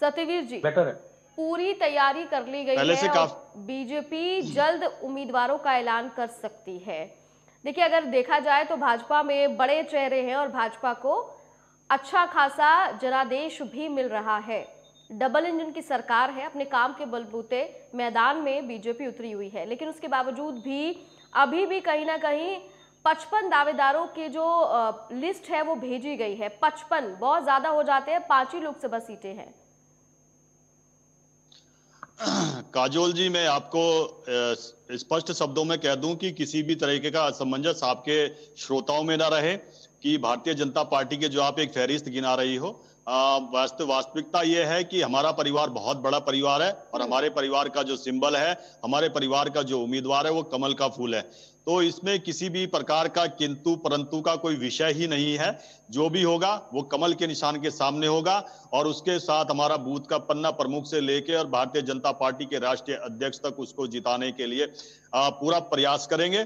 सत्यवीर जी better है पूरी तैयारी कर ली गई है बीजेपी जल्द उम्मीदवारों का ऐलान कर सकती है देखिए अगर देखा जाए तो भाजपा में बड़े चेहरे हैं और भाजपा को अच्छा खासा जनादेश भी मिल रहा है डबल इंजन की सरकार है अपने काम के बलबूते मैदान में बीजेपी उतरी हुई है लेकिन उसके बावजूद भी अभी भी कहीं ना कहीं पचपन दावेदारों की जो लिस्ट है वो भेजी गई है पचपन बहुत ज़्यादा हो जाते हैं पांच ही लोकसभा सीटें हैं काजोल जी मैं आपको स्पष्ट शब्दों में कह दूं कि किसी भी तरीके का असमंजस आपके श्रोताओं में ना रहे कि भारतीय जनता पार्टी के जो आप एक फहरिस्त गिना रही हो वास्तव वास्तविकता ये है कि हमारा परिवार बहुत बड़ा परिवार है और हम्म। हमारे परिवार का जो सिंबल है हमारे परिवार का जो उम्मीदवार है वो कमल का फूल है तो इसमें किसी भी प्रकार का किंतु परंतु का कोई विषय ही नहीं है जो भी होगा वो कमल के निशान के सामने होगा और उसके साथ हमारा बूथ का पन्ना प्रमुख से लेके और भारतीय जनता पार्टी के राष्ट्रीय अध्यक्ष तक उसको जिताने के लिए पूरा प्रयास करेंगे